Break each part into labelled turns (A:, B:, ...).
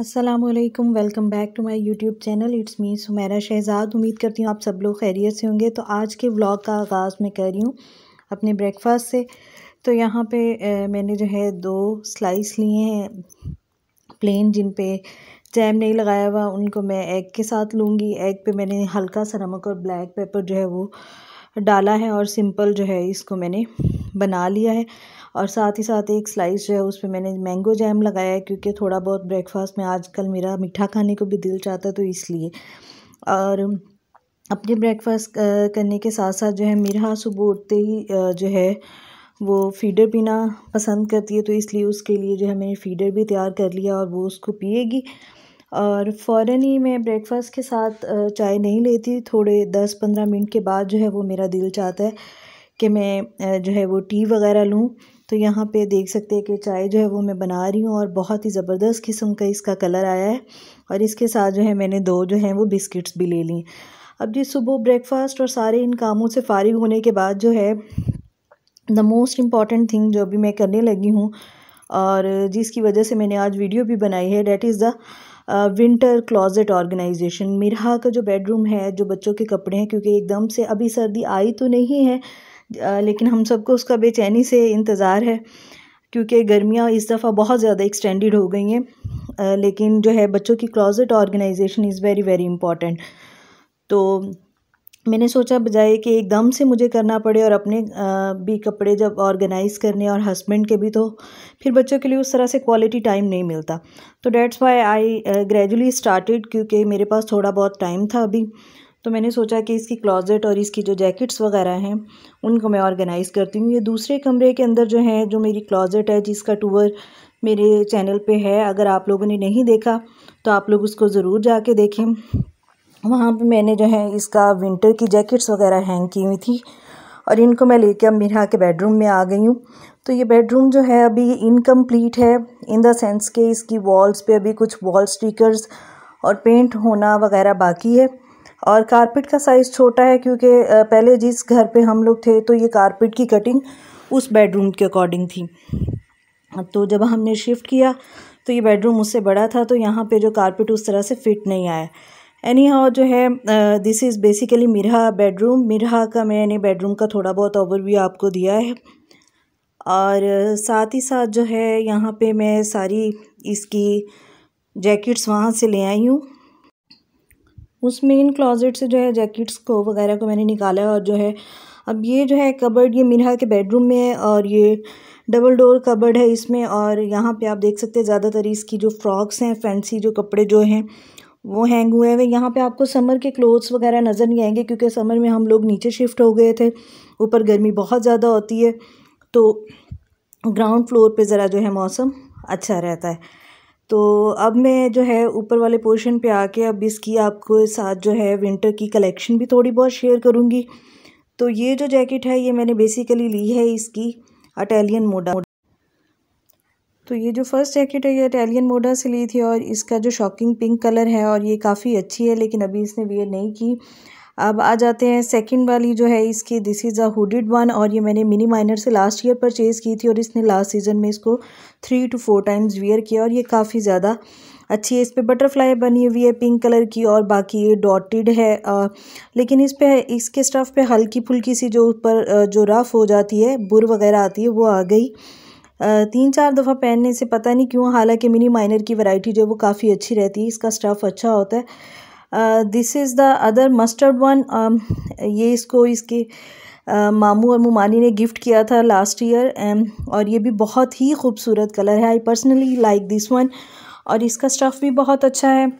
A: Aslam welcome back to my YouTube channel it's me Sumera Shahzad उम्मीद करती हूँ आप सब लोग खैरियत से होंगे तो आज के व्लॉग का आगाज़ मैं कर रही हूँ अपने ब्रेकफास्ट से तो यहाँ पे मैंने जो है दो स्लाइस लिए हैं प्लेन जिन पे जैम नहीं लगाया हुआ उनको मैं एग के साथ लूँगी एग पे मैंने हल्का सा नमक और ब्लैक पेपर जो है वो डाला है और सिंपल जो है इसको मैंने बना लिया है और साथ ही साथ एक स्लाइस जो है उस पर मैंने मैंगो जैम लगाया है क्योंकि थोड़ा बहुत ब्रेकफास्ट में आजकल मेरा मीठा खाने को भी दिल चाहता है तो इसलिए और अपने ब्रेकफास्ट करने के साथ साथ जो है मेरा सुबह उठते ही जो है वो फीडर पीना पसंद करती है तो इसलिए उसके लिए जो है मैंने फीडर भी तैयार कर लिया और वो उसको पिएगी और फ़ौर ही मैं ब्रेकफास्ट के साथ चाय नहीं लेती थोड़े दस पंद्रह मिनट के बाद जो है वो मेरा दिल चाहता है कि मैं जो है वो टी वगैरह लूँ तो यहाँ पे देख सकते हैं कि चाय जो है वो मैं बना रही हूँ और बहुत ही ज़बरदस्त किस्म का इसका कलर आया है और इसके साथ जो है मैंने दो जो हैं वो बिस्किट्स भी ले ली अब जी सुबह ब्रेकफास्ट और सारे इन कामों से फारिग होने के बाद जो है द मोस्ट इम्पॉर्टेंट थिंग जो भी मैं करने लगी हूँ और जिसकी वजह से मैंने आज वीडियो भी बनाई है that is the winter closet organisation Mirha का जो बेडरूम है जो बच्चों के कपड़े हैं क्योंकि एकदम से अभी सर्दी आई तो नहीं है लेकिन हम सबको उसका बेचैनी से इंतज़ार है क्योंकि गर्मियाँ इस दफ़ा बहुत ज़्यादा एक्सटेंडेड हो गई हैं लेकिन जो है बच्चों की closet organisation is very very important तो मैंने सोचा बजाय कि एकदम से मुझे करना पड़े और अपने भी कपड़े जब ऑर्गेनाइज़ करने और हस्बैंड के भी तो फिर बच्चों के लिए उस तरह से क्वालिटी टाइम नहीं मिलता तो that's why I gradually started क्योंकि मेरे पास थोड़ा बहुत टाइम था अभी तो मैंने सोचा कि इसकी क्लॉजेट और इसकी जो जैकेट्स वगैरह हैं उनको मैं ऑर्गेनाइज़ करती हूँ ये दूसरे कमरे के अंदर जो है जो मेरी क्लॉजेट है जिसका टूअर मेरे चैनल पे है अगर आप लोगों ने नहीं देखा तो आप लोग उसको ज़रूर जाके देखें वहाँ पे मैंने जो है इसका विंटर की जैकेट्स वगैरह हैंग की हुई थी और इनको मैं लेके अब यहाँ के बेडरूम में आ गई हूँ तो ये बेडरूम जो है अभी इनकम्प्लीट है इन द सेंस के इसकी वॉल्स पे अभी कुछ वॉल स्टिकर्स और पेंट होना वगैरह बाकी है और कारपेट का साइज़ छोटा है क्योंकि पहले जिस घर पे हम लोग थे तो ये कारपेट की कटिंग उस बेडरूम के अकॉर्डिंग थी तो जब हमने शिफ्ट किया तो ये बेडरूम उससे बड़ा था तो यहाँ पे जो कारपेट उस तरह से फिट नहीं आया एनी हाउ जो है this is basically Mirha bedroom Mirha का मैंने बेडरूम का थोड़ा बहुत ओवर आपको दिया है और साथ ही साथ जो है यहाँ पर मैं सारी इसकी जैकेट्स वहाँ से ले आई हूँ उस मेन क्लॉजेट से जो है जैकेट्स को वगैरह को मैंने निकाला है और जो है अब ये जो है कबर्ड ये मीरा के बेडरूम में है और ये डबल डोर कबर्ड है इसमें और यहाँ पे आप देख सकते हैं ज़्यादातर इसकी जो फ्रॉक्स हैं फैंसी जो कपड़े जो हैं वो हैंग हुए हैं यहाँ पे आपको समर के क्लोथ्स वगैरह नज़र नहीं आएंगे क्योंकि समर में हम लोग नीचे शिफ्ट हो गए थे ऊपर गर्मी बहुत ज़्यादा होती है तो ग्राउंड फ्लोर पर ज़रा जो है मौसम अच्छा रहता है तो अब मैं जो है ऊपर वाले पोर्शन पे आके अब इसकी आपको साथ जो है विंटर की कलेक्शन भी थोड़ी बहुत शेयर करूँगी तो ये जो जैकेट है ये मैंने बेसिकली ली है इसकी अटेलियन मोडा तो ये जो फर्स्ट जैकेट है ये अटेलियन मोडा से ली थी और इसका जो शॉकिंग पिंक कलर है और ये काफ़ी अच्छी है लेकिन अभी इसने वेयर नहीं की अब आ जाते हैं सेकंड वाली जो है इसकी this is a hooded one और ये मैंने मिनी माइनर से लास्ट ईयर परचेज़ की थी और इसने लास्ट सीज़न में इसको three two four times wear किया और ये काफ़ी ज़्यादा अच्छी है इस पर बटरफ्लाई बनी हुई है पिंक कलर की और बाकी ये डॉटेड है आ, लेकिन इस पर इसके स्टफ़ पे हल्की फुल्की सी जो ऊपर जो रफ़ हो जाती है बुर वगैरह आती है वो आ गई तीन चार दफ़ा पहनने से पता नहीं क्यों हालांकि मिनी माइनर की वैरायटी जो है वो काफ़ी अच्छी रहती है इसका स्टफ़ अच्छा होता है this is the other mustard one ये इसको इसके मामू और मुमानी ने गिफ्ट किया था लास्ट ईयर um, और ये भी बहुत ही खूबसूरत कलर है I personally like this one और इसका स्टफ़ भी बहुत अच्छा है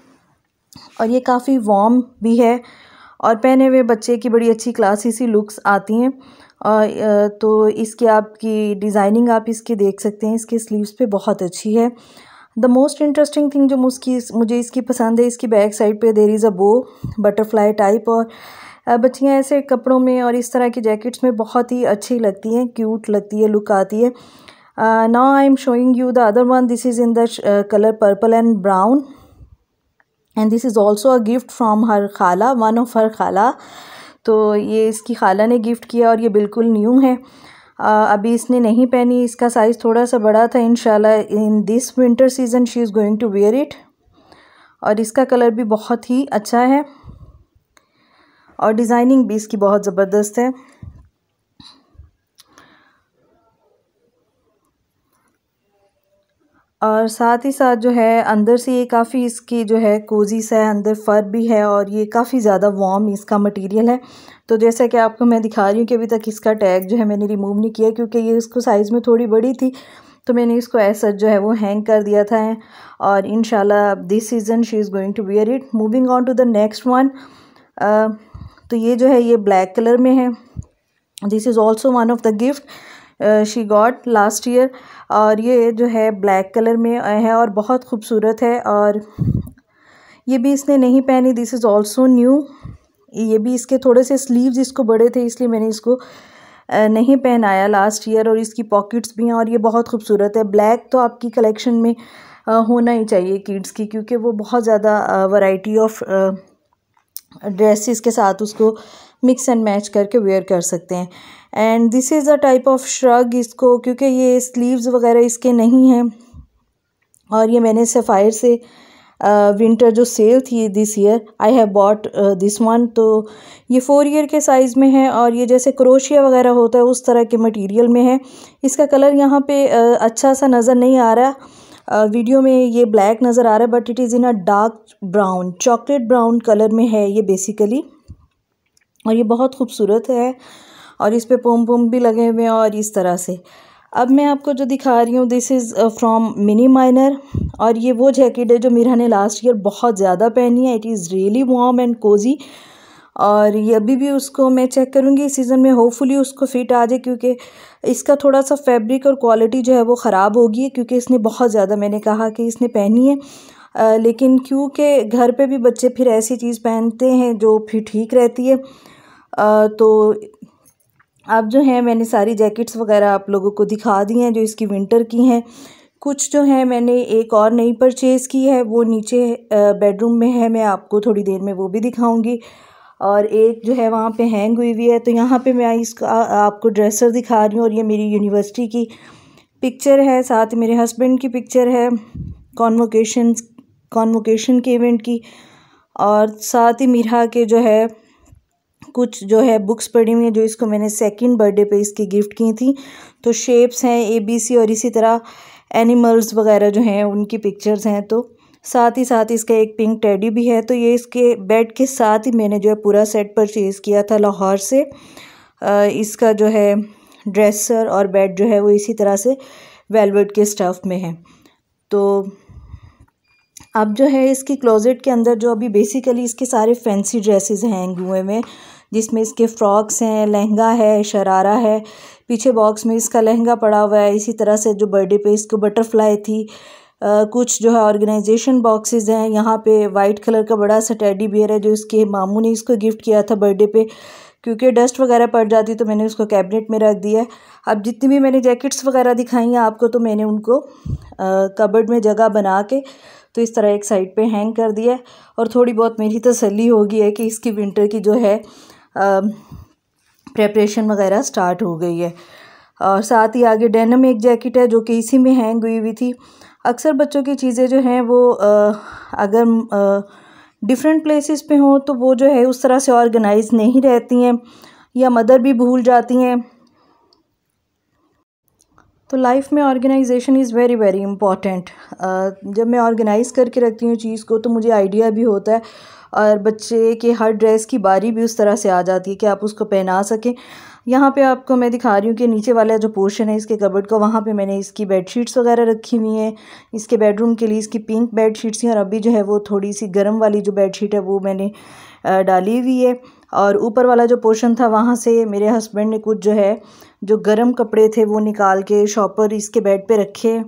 A: और ये काफ़ी वार्म भी है और पहने हुए बच्चे की बड़ी अच्छी क्लासी सी लुक्स आती हैं और तो इसके आपकी डिज़ाइनिंग आप इसके देख सकते हैं इसके स्लीव्स पे बहुत अच्छी है द मोस्ट इंटरेस्टिंग थिंग जो मुझकी मुझे इसकी पसंद है इसकी बैक साइड पे देर इज़ अ बो बटरफ्लाई टाइप और बच्चियाँ ऐसे कपड़ों में और इस तरह की जैकेट्स में बहुत ही अच्छी लगती हैं क्यूट लगती है लुक आती है now I am showing you the other one this is in the colour purple and brown and this is also a gift from her खाला वन ऑफ हर खाला तो ये इसकी खाला ने गिफ्ट किया और ये बिल्कुल न्यू है अभी इसने नहीं पहनी इसका साइज़ थोड़ा सा बड़ा था इनशाला in this winter season she is going to wear it और इसका कलर भी बहुत ही अच्छा है और डिज़ाइनिंग भी इसकी बहुत ज़बरदस्त है और साथ ही साथ जो है अंदर से ये काफ़ी इसकी जो है कोजिस है अंदर फर भी है और ये काफ़ी ज़्यादा वार्म इसका मटेरियल है तो जैसा कि आपको मैं दिखा रही हूँ कि अभी तक इसका टैग जो है मैंने रिमूव नहीं किया क्योंकि ये इसको साइज़ में थोड़ी बड़ी थी तो मैंने इसको ऐसा जो है वो हैंग कर दिया था और in this season she is going to wear it moving on to the next one तो ये जो है ये ब्लैक कलर में है this is also one of the gift she got last year और ये जो है ब्लैक कलर में है और बहुत खूबसूरत है और ये भी इसने नहीं पहनी दिस इज़ ऑल्सो न्यू ये भी इसके थोड़े से स्लीव्स इसको बड़े थे इसलिए मैंने इसको नहीं पहनाया लास्ट ईयर और इसकी पॉकेट्स भी हैं और ये बहुत खूबसूरत है ब्लैक तो आपकी कलेक्शन में होना ही चाहिए किड्स की क्योंकि वो बहुत ज़्यादा वैरायटी ऑफ ड्रेसेस के साथ उसको मिक्स एंड मैच करके वेयर कर सकते हैं and this is a type of shrug इसको क्योंकि ये स्लीव्स वगैरह इसके नहीं हैं और ये मैंने सफ़ायर से विंटर जो सेल थी this year I have bought this one तो ये फोर ईयर के साइज़ में है और ये जैसे क्रोशिया वगैरह होता है उस तरह के मटेरियल में है इसका कलर यहाँ पे uh, अच्छा सा नज़र नहीं आ रहा वीडियो में ये ब्लैक नज़र आ रहा है but it is in a dark brown chocolate brown colour में है ये बेसिकली और ये बहुत खूबसूरत है और इस पर पोम पोम भी लगे हुए हैं और इस तरह से अब मैं आपको जो दिखा रही हूँ this is from Mini Minor और ये वो जैकेट है जो मीरा ने लास्ट ईयर बहुत ज़्यादा पहनी है it is really warm and cosy और ये अभी भी उसको मैं चेक करूँगी इस सीज़न में होपफुली उसको फिट आ जाए क्योंकि इसका थोड़ा सा फैब्रिक और क्वालिटी जो है वो ख़राब होगी क्योंकि इसने बहुत ज़्यादा मैंने कहा कि इसने पहनी है आ, लेकिन क्योंकि घर पे भी बच्चे फिर ऐसी चीज़ पहनते हैं जो फिर ठीक रहती है आ, तो अब जो है मैंने सारी जैकेट्स वगैरह आप लोगों को दिखा दी हैं जो इसकी विंटर की हैं कुछ जो है मैंने एक और नई परचेज़ की है वो नीचे बेडरूम में है मैं आपको थोड़ी देर में वो भी दिखाऊंगी और एक जो है वहाँ पे हैंग हुई हुई है तो यहाँ पे मैं इसका आपको ड्रेसर दिखा रही हूँ और ये मेरी यूनिवर्सिटी की पिक्चर है साथ मेरे हस्बैंड की पिक्चर है कॉन्वोकेशन कॉन्वोकेशन के इवेंट की और साथ ही मीरा के जो है कुछ जो है बुक्स पढ़ी हुई हैं जो इसको मैंने सेकंड बर्थडे पे इसकी गिफ्ट की थी तो शेप्स हैं ए बी सी और इसी तरह एनिमल्स वगैरह जो हैं उनकी पिक्चर्स हैं तो साथ ही साथ इसका एक पिंक टेडी भी है तो ये इसके बेड के साथ ही मैंने जो है पूरा सेट परचेज़ किया था लाहौर से इसका जो है ड्रेसर और बेड जो है वो इसी तरह से वेलवेट के स्टफ़ में है तो अब जो है इसकी क्लोज़ेट के अंदर जो अभी बेसिकली इसके सारे फैंसी ड्रेसेस हैं गुए में जिसमें इसके फ्रॉक्स हैं लहंगा है शरारा है पीछे बॉक्स में इसका लहंगा पड़ा हुआ है इसी तरह से जो बर्थडे पे इसको बटरफ्लाई थी आ, कुछ जो है ऑर्गेनाइजेशन बॉक्सेस हैं यहाँ पे वाइट कलर का बड़ा सा टेडी बियर है जो इसके मामू ने इसको गिफ्ट किया था बर्थडे पे क्योंकि डस्ट वगैरह पड़ जाती तो मैंने उसको कैबिनेट में रख दिया अब जितनी भी मैंने जैकेट्स वगैरह दिखाई हैं आपको तो मैंने उनको कबर्ड में जगह बना के तो इस तरह एक साइड पे हैंग कर दिया और थोड़ी बहुत मेरी तसल्ली होगी है कि इसकी विंटर की जो है प्रेपरेशन वगैरह स्टार्ट हो गई है और साथ ही आगे डेनम एक जैकेट है जो कि इसी में हैंग हुई हुई थी अक्सर बच्चों की चीज़ें जो हैं वो आ, अगर डिफरेंट प्लेसेस पे हों तो वो जो है उस तरह से ऑर्गेनाइज नहीं रहती हैं या मदर भी भूल जाती हैं तो लाइफ में organisation is very very important जब मैं ऑर्गेनाइज़ करके रखती हूँ चीज़ को तो मुझे आइडिया भी होता है और बच्चे के हर ड्रेस की बारी भी उस तरह से आ जाती है कि आप उसको पहना सकें यहाँ पे आपको मैं दिखा रही हूँ कि नीचे वाला जो पोर्शन है इसके कबर्ड का वहाँ पे मैंने इसकी बेडशीट्स वगैरह रखी हुई हैं इसके बेडरूम के लिए इसकी पिंक बेडशीट्स हैं और अभी जो है वो थोड़ी सी गर्म वाली जो बेडशीट है वो मैंने डाली हुई है और ऊपर वाला जो पोर्शन था वहाँ से मेरे हस्बैंड ने कुछ जो है जो गर्म कपड़े थे वो निकाल के शॉपर इसके बेड पर रखे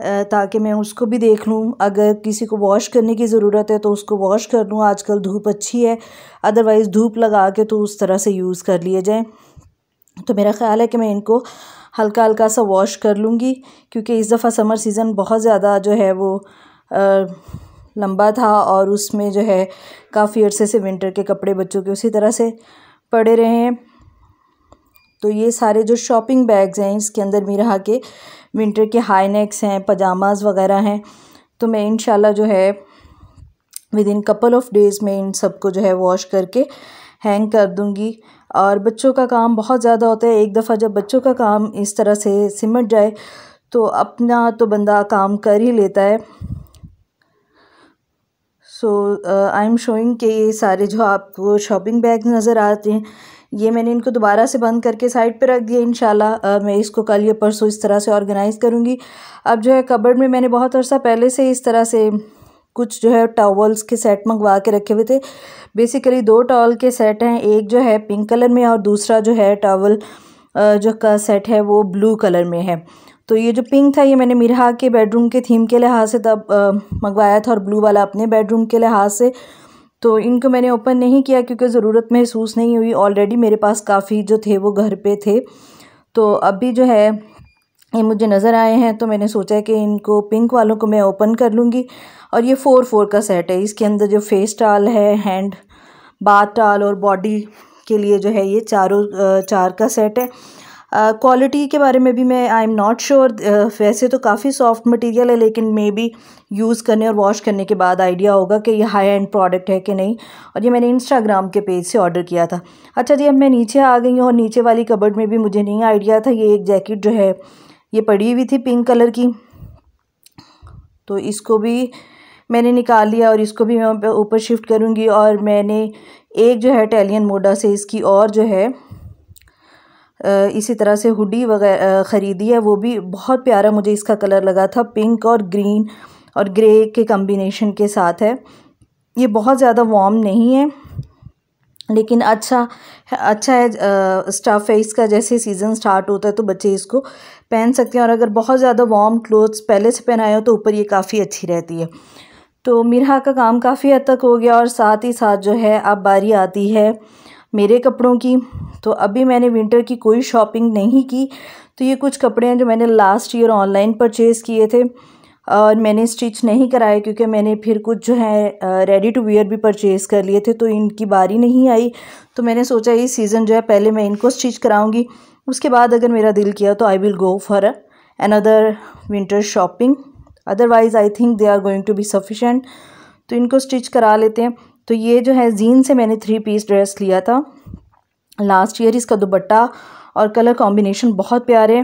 A: ताकि मैं उसको भी देख लूँ अगर किसी को वॉश करने की ज़रूरत है तो उसको वॉश कर लूँ आजकल धूप अच्छी है अदरवाइज़ धूप लगा के तो उस तरह से यूज़ कर लिए जाएँ तो मेरा ख्याल है कि मैं इनको हल्का हल्का सा वॉश कर लूँगी क्योंकि इस दफ़ा समर सीज़न बहुत ज़्यादा जो है वो आ, लंबा था और उसमें जो है काफ़ी अर्से से विंटर के कपड़े बच्चों के उसी तरह से पड़े रहे हैं तो ये सारे जो शॉपिंग बैग्स हैं इसके अंदर मेरा के विंटर के हाई नेक्स हैं पजामाज़ वगैरह हैं तो मैं इन जो है with in couple of days में इन सबको जो है वॉश करके हैंग कर दूँगी और बच्चों का काम बहुत ज़्यादा होता है एक दफ़ा जब बच्चों का काम इस तरह से सिमट जाए तो अपना तो बंदा काम कर ही लेता है सो आई एम शोइंग के ये सारे जो आपको शॉपिंग बैग नज़र आते हैं ये मैंने इनको दोबारा से बंद करके साइड पे रख दिया इन मैं इसको कल या परसों इस तरह से ऑर्गेनाइज़ करूँगी अब जो है कबर्ड में मैंने बहुत अर्सा पहले से इस तरह से कुछ जो है टॉवल्स के सेट मंगवा के रखे हुए थे बेसिकली दो टॉवल के सेट हैं एक जो है पिंक कलर में और दूसरा जो है टॉवल जो का सेट है वो ब्लू कलर में है तो ये जो पिंक था ये मैंने मिरहा के बेडरूम के थीम के लिहाज से तब मंगवाया था और ब्लू वाला अपने बेडरूम के लिहाज से तो इनको मैंने ओपन नहीं किया क्योंकि ज़रूरत महसूस नहीं हुई ऑलरेडी मेरे पास काफ़ी जो थे वो घर पे थे तो अभी जो है ये मुझे नज़र आए हैं तो मैंने सोचा कि इनको पिंक वालों को मैं ओपन कर लूँगी और ये फ़ोर फोर का सेट है इसके अंदर जो फेस टाल है हैंड बाथ टाल और बॉडी के लिए जो है ये चारों चार का सेट है क्वालिटी uh, के बारे में भी मैं आई एम नॉट श्योर वैसे तो काफ़ी सॉफ्ट मटेरियल है लेकिन मे बी यूज़ करने और वॉश करने के बाद आइडिया होगा कि ये हाई एंड प्रोडक्ट है कि नहीं और ये मैंने इंस्टाग्राम के पेज से ऑर्डर किया था अच्छा जी अब मैं नीचे आ गई हूँ और नीचे वाली कबर्ड में भी मुझे नहीं आइडिया था ये एक जैकेट जो है ये पड़ी हुई थी पिंक कलर की तो इसको भी मैंने निकाल लिया और इसको भी मैं ऊपर शिफ्ट करूँगी और मैंने एक जो है टैलियन मोडा से इसकी और जो है इसी तरह से हुडी वगैरह ख़रीदी है वो भी बहुत प्यारा मुझे इसका कलर लगा था पिंक और ग्रीन और ग्रे के कम्बिनेशन के साथ है ये बहुत ज़्यादा वार्म नहीं है लेकिन अच्छा अच्छा है स्टफ़ है इसका जैसे सीज़न स्टार्ट होता है तो बच्चे इसको पहन सकते हैं और अगर बहुत ज़्यादा वार्म क्लोथ्स पहले से पहनाए हो तो ऊपर ये काफ़ी अच्छी रहती है तो मिरहा का काम काफ़ी हद तक हो गया और साथ ही साथ जो है अब बारी आती है मेरे कपड़ों की तो अभी मैंने विंटर की कोई शॉपिंग नहीं की तो ये कुछ कपड़े हैं जो मैंने लास्ट ईयर ऑनलाइन परचेज़ किए थे और मैंने स्टिच नहीं कराए क्योंकि मैंने फिर कुछ जो है रेडी टू वेयर भी परचेज़ कर लिए थे तो इनकी बारी नहीं आई तो मैंने सोचा ये सीज़न जो है पहले मैं इनको स्टिच कराऊंगी उसके बाद अगर मेरा दिल किया तो I will go for another winter shopping otherwise I think they are going to be sufficient तो इनको स्टिच करा लेते हैं तो ये जो है जीन से मैंने थ्री पीस ड्रेस लिया था लास्ट ईयर इसका दुपट्टा और कलर कॉम्बिनेशन बहुत प्यारे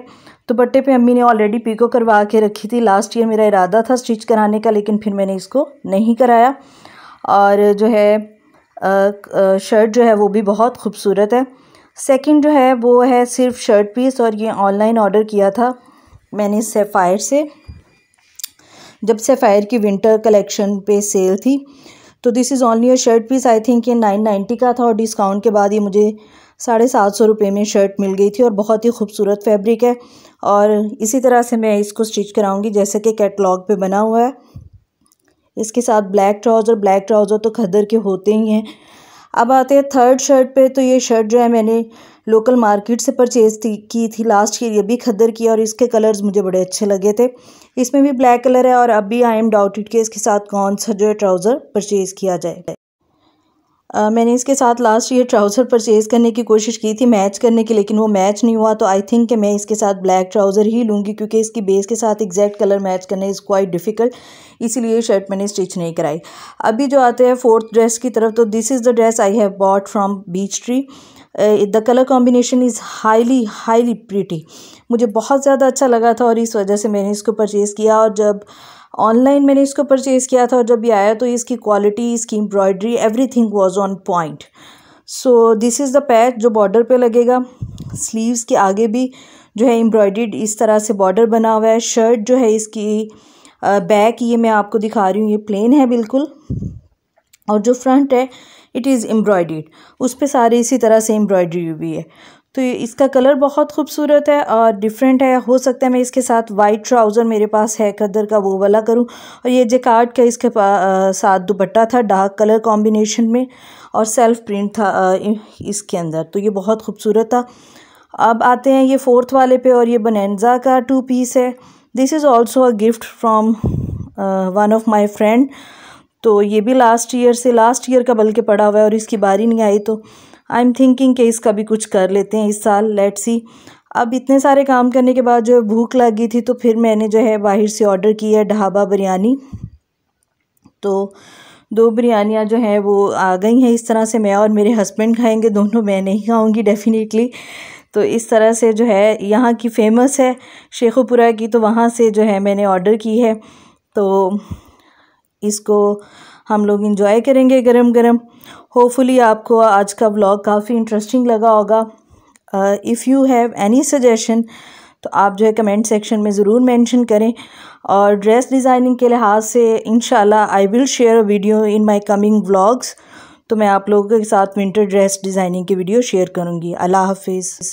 A: दुपट्टे पे अम्मी ने ऑलरेडी पीको करवा के रखी थी लास्ट ईयर मेरा इरादा था स्टिच कराने का लेकिन फिर मैंने इसको नहीं कराया और जो है आ, आ, शर्ट जो है वो भी बहुत खूबसूरत है सेकंड जो है वो है सिर्फ शर्ट पीस और ये ऑनलाइन ऑर्डर किया था मैंने सेफ़ायर से जब सेफ़ायर की विंटर कलेक्शन पे सेल थी तो this is only a shirt piece I think ये नाइन नाइन्टी का था और डिस्काउंट के बाद ये मुझे साढ़े सात सौ रुपये में शर्ट मिल गई थी और बहुत ही खूबसूरत फैब्रिक है और इसी तरह से मैं इसको स्टिच कराऊंगी जैसे कि कैटलॉग पे बना हुआ है इसके साथ ब्लैक ट्राउज़र ब्लैक ट्राउज़र तो खदर के होते ही हैं अब आते हैं थर्ड शर्ट पे तो ये शर्ट जो है मैंने लोकल मार्केट से परचेज़ थी की थी लास्ट ईयर ये भी खद्दर किया और इसके कलर्स मुझे बड़े अच्छे लगे थे इसमें भी ब्लैक कलर है और अब भी आई एम डाउटेड कि इसके साथ कौन सा जो है ट्राउज़र परचेज़ किया जाए मैंने इसके साथ लास्ट ईयर ट्राउज़र परचेज़ करने की कोशिश की थी मैच करने की लेकिन वो मैच नहीं हुआ तो आई थिंक कि मैं इसके साथ ब्लैक ट्राउज़र ही लूँगी क्योंकि इसकी बेस के साथ एग्जैक्ट कलर मैच करने इज़ क्वाइट डिफ़िकल्ट इसीलिए शर्ट मैंने स्टिच नहीं कराई अभी जो आते हैं फोर्थ ड्रेस की तरफ तो this is the dress I have bought from Beech Tree the colour combination is highly highly pretty मुझे बहुत ज़्यादा अच्छा लगा था और इस वजह से मैंने इसको परचेज़ किया और जब uh, ऑनलाइन मैंने इसको परचेज़ किया था और जब ये आया तो इसकी क्वालिटी इसकी embroidery everything was on point so this is the patch जो बॉर्डर पे लगेगा स्लीव्स के आगे भी जो है एम्ब्रॉयड्रीड इस तरह से बॉर्डर बना हुआ है शर्ट जो है इसकी बैक ये मैं आपको दिखा रही हूँ ये प्लेन है बिल्कुल और जो फ्रंट है इट इज़ एम्ब्रॉयड्रीड उस पर सारे इसी तरह से एम्ब्रॉयड्री हुई है तो इसका कलर बहुत खूबसूरत है और डिफरेंट है हो सकता है मैं इसके साथ वाइट ट्राउज़र मेरे पास है कदर का वो वाला करूँ और ये जे कार्ड का इसके आ, साथ दुपट्टा था डार्क कलर कॉम्बिनेशन में और सेल्फ प्रिंट था आ, इसके अंदर तो ये बहुत खूबसूरत था अब आते हैं ये फोर्थ वाले पे और ये बनैनजा का टू पीस है this is also a gift from one of my friend तो ये भी लास्ट ईयर से लास्ट ईयर का बल्कि पड़ा हुआ है और इसकी बारी नहीं आई तो आई एम थिंकिंग कि इसका भी कुछ कर लेते हैं इस साल लेट्स सी अब इतने सारे काम करने के बाद जो है भूख लगी थी तो फिर मैंने जो है बाहर से ऑर्डर की है ढाबा बिरयानी तो दो बिरयानियाँ जो हैं वो आ गई हैं इस तरह से मैं और मेरे हस्बैंड खाएंगे दोनों मैं नहीं खाऊंगी डेफ़िनेटली तो इस तरह से जो है यहाँ की फ़ेमस है शेखोपुरा की तो वहाँ से जो है मैंने ऑर्डर की है तो इसको हम लोग इन्जॉय करेंगे गरम गरम होपफुली आपको आज का व्लॉग काफ़ी इंटरेस्टिंग लगा होगा if you have any suggestion तो आप जो है कमेंट सेक्शन में ज़रूर मेंशन करें और ड्रेस डिज़ाइनिंग के लिहाज से इन I will share a video in my coming vlogs तो मैं आप लोगों के साथ विंटर ड्रेस डिज़ाइनिंग की वीडियो शेयर करूँगी अल्लाह हाफिज़